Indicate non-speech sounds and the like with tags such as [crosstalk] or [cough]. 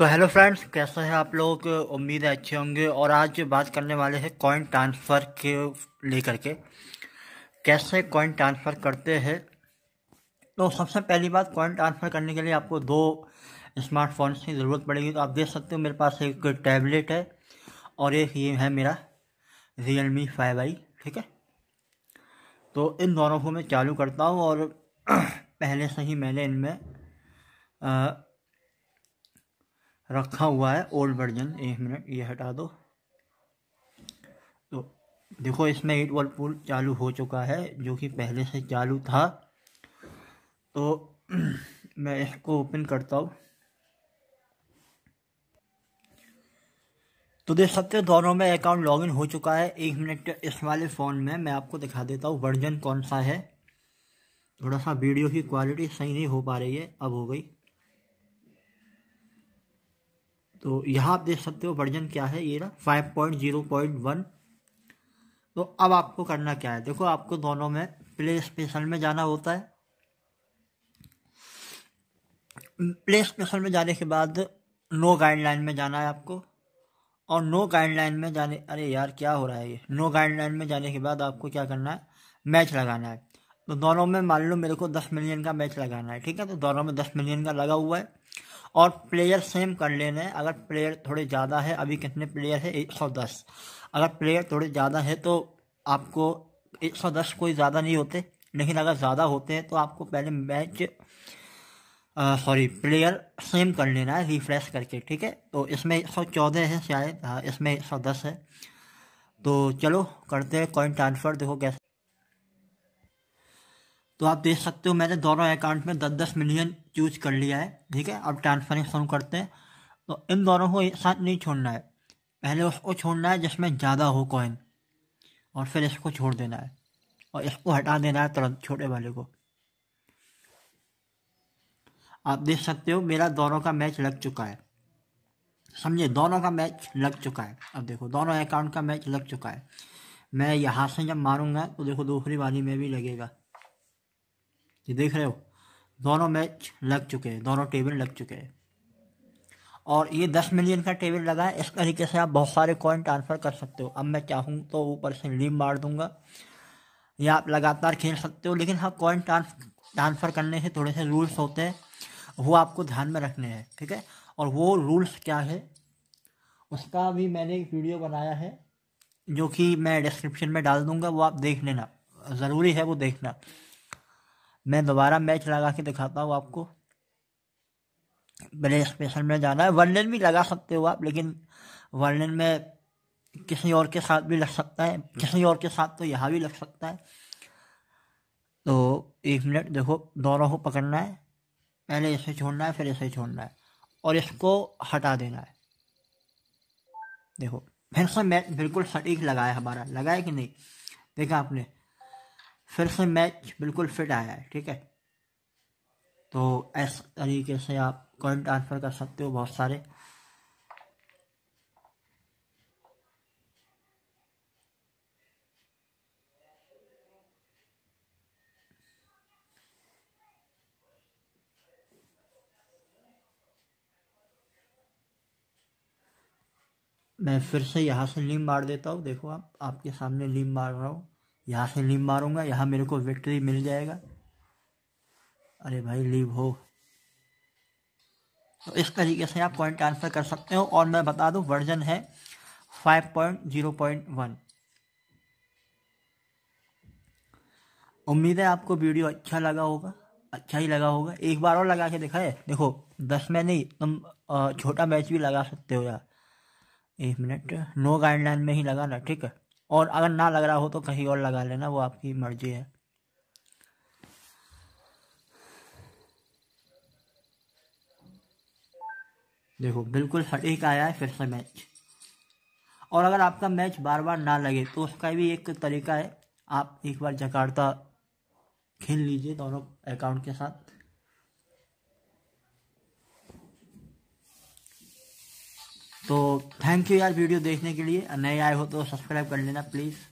तो hello friends कैसा है आप लोग उम्मीद है अच्छे होंगे और आज बात करने वाले हैं कॉइन ट्रांसफ़र के लेकर के कैसे कॉइन ट्रांसफ़र करते हैं तो सबसे पहली बात कॉइन ट्रांसफ़र करने के लिए आपको दो स्मार्टफोन की ज़रूरत पड़ेगी तो आप देख सकते हो मेरे पास एक टैबलेट है और एक ये है मेरा रियल मी फाइव आई ठीक है तो इन दोनों को मैं चालू करता हूँ और [clears throat] पहले से ही मैंने इनमें रखा हुआ है ओल्ड वर्जन एक मिनट ये हटा दो तो देखो इसमें हीट वर्ल्ड पुल चालू हो चुका है जो कि पहले से चालू था तो [clears throat] मैं इसको ओपन करता हूँ तो देख सकते हो दोनों में अकाउंट लॉगिन हो चुका है एक मिनट इस वाले फ़ोन में मैं आपको दिखा देता हूँ वर्जन कौन सा है थोड़ा सा वीडियो की क्वालिटी सही नहीं हो पा रही है अब हो गई तो यहाँ आप देख सकते हो वर्जन क्या है ये ना five point zero point one तो अब आपको करना क्या है देखो आपको दोनों में प्ले स्पेशल में जाना होता है प्ले स्पेशल में जाने के बाद नो गाइडलाइन में जाना है आपको और नो गाइडलाइन में जाने अरे यार क्या हो रहा है ये नो गाइडलाइन में जाने के बाद आपको क्या करना है मैच लगाना है तो दोनों में मान लो मेरे को दस मिलियन का मैच लगाना है ठीक है तो दोनों में दस मिलियन का लगा हुआ है और प्लेयर सेम कर लेने हैं अगर प्लेयर थोड़े ज़्यादा है अभी कितने प्लेयर है एक सौ दस अगर प्लेयर थोड़े ज़्यादा है तो आपको एक सौ दस कोई ज़्यादा नहीं होते लेकिन अगर ज़्यादा होते हैं तो आपको पहले मैच सॉरी प्लेयर सेम कर लेना है रिफ्रेश करके ठीक है तो इसमें एक सौ चौदह है शायद हाँ इसमें एक सौ दस है तो चलो करते हैं कॉइन ट्रांसफ़र देखो कैसे तो आप देख सकते हो मैंने दोनों अकाउंट में दस दस मिलियन चूज कर लिया है ठीक है अब ट्रांसफरिंग शुरू करते हैं तो इन दोनों को एक साथ नहीं छोड़ना है पहले उसको छोड़ना है जिसमें ज़्यादा हो कॉइन और फिर इसको छोड़ देना है और इसको हटा देना है तुरंत छोटे वाले को आप देख सकते हो मेरा दोनों का मैच लग चुका है समझे दोनों का मैच लग चुका है अब देखो दोनों अकाउंट का मैच लग चुका है मैं यहाँ से जब मारूंगा तो देखो दूसरी वाली में भी लगेगा ये देख रहे हो दोनों मैच लग चुके हैं दोनों टेबल लग चुके हैं और ये दस मिलियन का टेबल लगा है इस तरीके से आप बहुत सारे कॉइन ट्रांसफ़र कर सकते हो अब मैं चाहूँ तो ऊपर से लीम मार दूंगा या आप लगातार खेल सकते हो लेकिन हाँ कॉइन ट्रांसफ़र करने से थोड़े से रूल्स होते हैं वो आपको ध्यान में रखने हैं ठीक है और वो रूल्स क्या है उसका भी मैंने एक वीडियो बनाया है जो कि मैं डिस्क्रिप्शन में डाल दूंगा वो आप देख लेना ज़रूरी है वो देखना मैं दोबारा मैच लगा के दिखाता हूँ आपको बड़े स्पेशल में जाना है वर्णन भी लगा सकते हो आप लेकिन वर्णन में किसी और के साथ भी लग सकता है किसी और के साथ तो यहाँ भी लग सकता है तो एक मिनट देखो दोनों को पकड़ना है पहले इसे छोड़ना है फिर इसे छोड़ना है और इसको हटा देना है देखो फिर से मैच बिल्कुल सटीक लगाया हमारा लगाया कि नहीं देखा आपने फिर से मैच बिल्कुल फिट आया है ठीक है तो इस तरीके से आप कॉइन ट्रांसफ़र कर सकते हो बहुत सारे मैं फिर से यहाँ से लीम मार देता हूँ देखो आप आपके सामने लीम मार रहा हूँ यहाँ से लीव मारूंगा यहाँ मेरे को विक्ट्री मिल जाएगा अरे भाई लीव हो तो इस तरीके से आप पॉइंट ट्रांसफ़र कर सकते हो और मैं बता दूं वर्जन है 5.0.1 उम्मीद है आपको वीडियो अच्छा लगा होगा अच्छा ही लगा होगा एक बार और लगा के देखा है देखो दस में नहीं तुम छोटा मैच भी लगा सकते हो यार एक मिनट नो गाइडलाइन में ही लगाना ठीक है और अगर ना लग रहा हो तो कहीं और लगा लेना वो आपकी मर्जी है देखो बिल्कुल सटीक आया है फिर से मैच और अगर आपका मैच बार बार ना लगे तो उसका भी एक तरीका है आप एक बार जकार्ता खेल लीजिए दोनों अकाउंट के साथ तो थैंक यू यार वीडियो देखने के लिए नए आए हो तो सब्सक्राइब कर लेना प्लीज़